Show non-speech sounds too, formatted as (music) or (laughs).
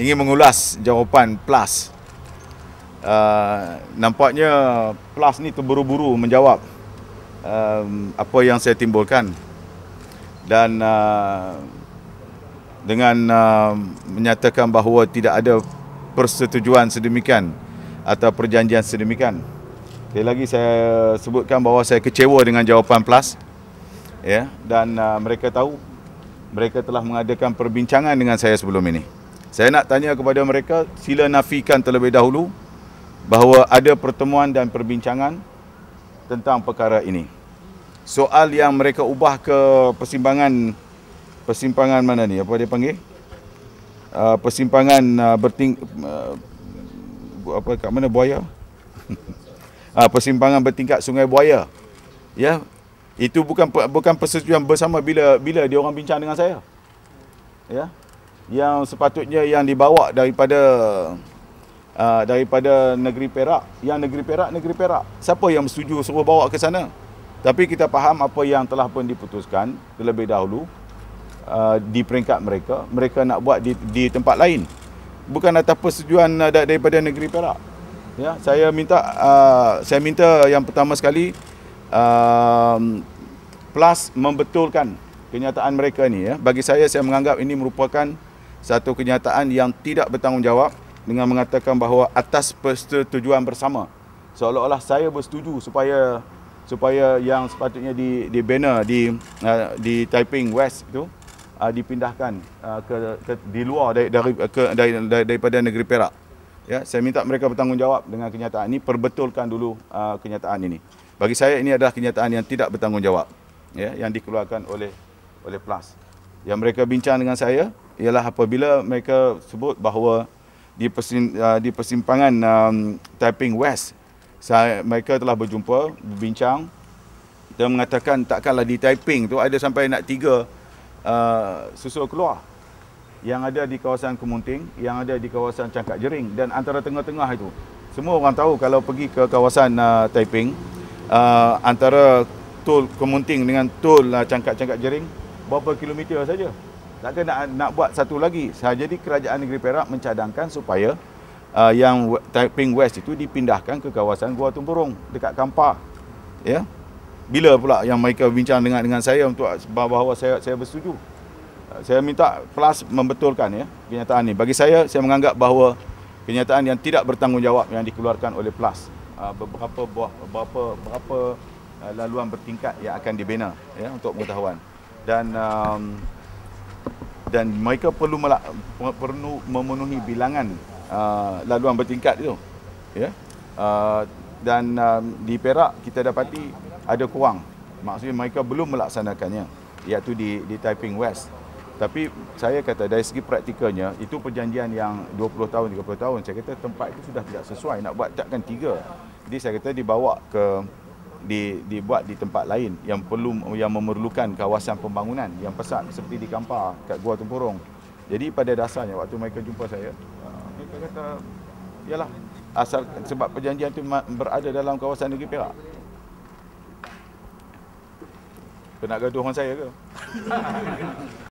ingin mengulas jawapan PLUS. Uh, nampaknya PLUS ni terburu-buru menjawab um, apa yang saya timbulkan. Dan uh, dengan uh, menyatakan bahawa tidak ada persetujuan sedemikian atau perjanjian sedemikian. Sekali lagi saya sebutkan bahawa saya kecewa dengan jawapan PLUS. Ya, dan uh, mereka tahu mereka telah mengadakan perbincangan dengan saya sebelum ini. Saya nak tanya kepada mereka, sila nafikan terlebih dahulu bahawa ada pertemuan dan perbincangan tentang perkara ini. Soal yang mereka ubah ke persimpangan persimpangan mana ni? Apa dia panggil? Uh, persimpangan uh, berting uh, apa kat mana buaya? (laughs) Ah uh, persimpangan bertingkat Sungai Buaya. Ya. Yeah? Itu bukan bukan persetujuan bersama bila bila dia orang bincang dengan saya. Ya. Yeah? yang sepatutnya yang dibawa daripada uh, daripada negeri Perak yang negeri Perak negeri Perak siapa yang setuju suruh bawa ke sana tapi kita faham apa yang telah pun diputuskan terlebih dahulu uh, di peringkat mereka mereka nak buat di, di tempat lain bukan atas persetujuan uh, daripada negeri Perak ya saya minta uh, saya minta yang pertama sekali uh, plus membetulkan kenyataan mereka ni ya bagi saya saya menganggap ini merupakan satu kenyataan yang tidak bertanggungjawab dengan mengatakan bahawa atas persetujuan bersama seolah-olah saya bersetuju supaya supaya yang sepatutnya di di banner di uh, di Taiping West itu uh, dipindahkan uh, ke, ke di luar dari dari, ke, dari dari daripada negeri Perak. Ya, saya minta mereka bertanggungjawab dengan kenyataan ini, perbetulkan dulu uh, kenyataan ini. Bagi saya ini adalah kenyataan yang tidak bertanggungjawab ya yang dikeluarkan oleh oleh PLUS. Yang mereka bincang dengan saya ialah apabila mereka sebut bahawa di persim, uh, ah, di persimpangan um, Taiping West saya, mereka telah berjumpa berbincang dan mengatakan takkanlah di Taiping tu ada sampai nak tiga uh, susu keluar yang ada di kawasan Kemunting yang ada di kawasan Cangkak Jering dan antara tengah-tengah itu semua orang tahu kalau pergi ke kawasan uh, Taiping uh, antara tol Kemunting dengan tol uh, Cangkak-Cangkak Jering berapa kilometer saja tak ada nak, buat satu lagi. Jadi kerajaan negeri Perak mencadangkan supaya uh, yang Taiping West itu dipindahkan ke kawasan Gua Tumburung dekat Kampar. Ya. Yeah? Bila pula yang mereka bincang dengan dengan saya untuk bahawa saya saya bersetuju. Uh, saya minta PLAS membetulkan ya yeah, kenyataan ini. Bagi saya saya menganggap bahawa kenyataan yang tidak bertanggungjawab yang dikeluarkan oleh PLAS. Uh, beberapa buah beberapa berapa uh, laluan bertingkat yang akan dibina ya yeah, untuk pengetahuan. Dan um, dan mereka perlu melak, perlu memenuhi bilangan uh, laluan bertingkat itu yeah? uh, dan uh, di Perak kita dapati ada kurang maksudnya mereka belum melaksanakannya iaitu di di Taiping West tapi saya kata dari segi praktikanya itu perjanjian yang 20 tahun 30 tahun saya kata tempat itu sudah tidak sesuai nak buat takkan tiga jadi saya kata dibawa ke di, dibuat di tempat lain yang perlu yang memerlukan kawasan pembangunan yang pesat seperti di Kampar kat Gua Tempurung. Jadi pada dasarnya waktu mereka jumpa saya, uh, mereka kata yalah asal sebab perjanjian itu berada dalam kawasan negeri Perak. Kena gaduh dengan saya ke? (laughs)